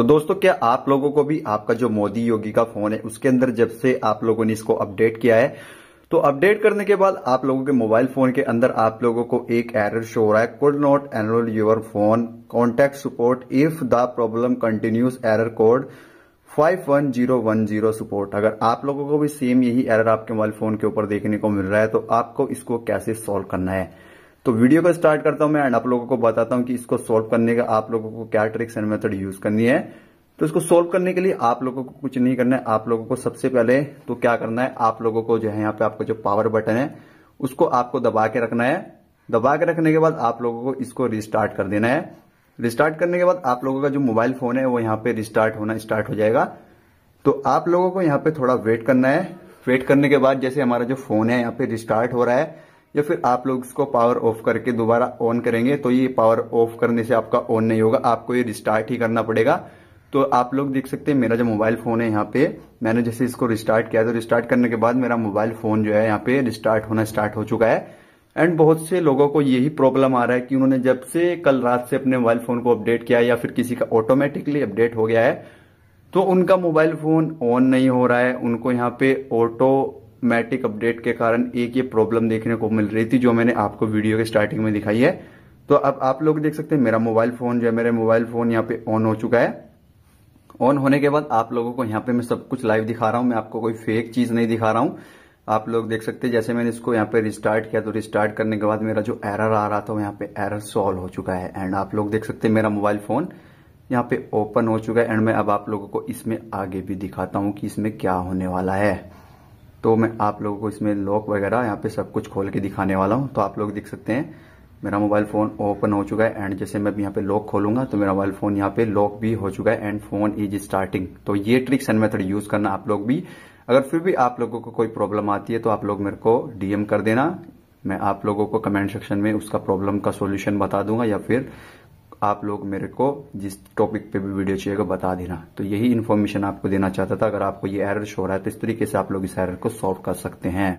तो दोस्तों क्या आप लोगों को भी आपका जो मोदी योगी का फोन है उसके अंदर जब से आप लोगों ने इसको अपडेट किया है तो अपडेट करने के बाद आप लोगों के मोबाइल फोन के अंदर आप लोगों को एक एरर शो हो रहा है could not enroll your phone contact support if the problem continues error code 51010 support अगर आप लोगों को भी सेम यही एरर आपके मोबाइल फोन के ऊपर देखने को मिल रहा है तो आपको इसको कैसे सॉल्व करना है तो वीडियो को स्टार्ट करता हूं मैं एंड आप लोगों को बताता हूं कि इसको सोल्व करने का आप लोगों को क्या ट्रिक्स एंड मेथड यूज करनी है तो इसको सोल्व करने के लिए आप लोगों को कुछ नहीं करना है आप लोगों को सबसे पहले तो क्या करना है आप लोगों को जो है यहाँ पे आपको जो पावर बटन है उसको आपको दबा के रखना है दबा के रखने के बाद आप लोगों को इसको रिस्टार्ट कर देना है रिस्टार्ट करने के बाद आप लोगों का जो मोबाइल फोन है वो यहाँ पे रिस्टार्ट होना स्टार्ट हो जाएगा तो आप लोगों को यहाँ पे थोड़ा वेट करना है वेट करने के बाद जैसे हमारा जो फोन है यहाँ पे रिस्टार्ट हो रहा है या फिर आप लोग इसको पावर ऑफ करके दोबारा ऑन करेंगे तो ये पावर ऑफ करने से आपका ऑन नहीं होगा आपको ये रिस्टार्ट ही करना पड़ेगा तो आप लोग देख सकते हैं मेरा जो मोबाइल फोन है यहाँ पे मैंने जैसे इसको रिस्टार्ट किया तो रिस्टार्ट करने के बाद मेरा मोबाइल फोन जो है यहाँ पे रिस्टार्ट होना स्टार्ट हो चुका है एंड बहुत से लोगों को यही प्रॉब्लम आ रहा है कि उन्होंने जब से कल रात से अपने मोबाइल फोन को अपडेट किया या फिर किसी का ऑटोमेटिकली अपडेट हो गया है तो उनका मोबाइल फोन ऑन नहीं हो रहा है उनको यहाँ पे ऑटो मैटिक अपडेट के कारण एक ये प्रॉब्लम देखने को मिल रही थी जो मैंने आपको वीडियो के स्टार्टिंग में दिखाई है तो अब आप लोग देख सकते हैं मेरा मोबाइल फोन जो है मेरे मोबाइल फोन यहाँ पे ऑन हो चुका है ऑन होने के बाद आप लोगों को यहाँ पे मैं सब कुछ लाइव दिखा रहा हूँ मैं आपको कोई फेक चीज नहीं दिखा रहा हूँ आप लोग देख सकते हैं जैसे मैंने इसको यहाँ पे रिस्टार्ट किया तो रिस्टार्ट करने के बाद मेरा जो एरर आ रहा था वो यहाँ पे एरर सॉल्व हो चुका है एंड आप लोग देख सकते हैं मेरा मोबाइल फोन यहाँ पे ओपन हो चुका है एंड मैं अब आप लोगों को इसमें आगे भी दिखाता हूँ कि इसमें क्या होने वाला है तो मैं आप लोगों को इसमें लॉक वगैरह यहाँ पे सब कुछ खोल के दिखाने वाला हूँ तो आप लोग देख सकते हैं मेरा मोबाइल फोन ओपन हो चुका है एंड जैसे मैं यहाँ पे लॉक खोलूंगा तो मेरा मोबाइल फोन यहाँ पे लॉक भी हो चुका है एंड फोन इज स्टार्टिंग तो ये ट्रिक्स एंड मेथड यूज करना आप लोग भी अगर फिर भी आप लोगों को कोई प्रॉब्लम आती है तो आप लोग मेरे को डीएम कर देना मैं आप लोगों को कमेंट सेक्शन में उसका प्रॉब्लम का सोल्यूशन बता दूंगा या फिर आप लोग मेरे को जिस टॉपिक पे भी वीडियो चाहिएगा बता देना तो यही इन्फॉर्मेशन आपको देना चाहता था अगर आपको ये एरर शो हो रहा है तो इस तरीके से आप लोग इस एरर को सॉल्व कर सकते हैं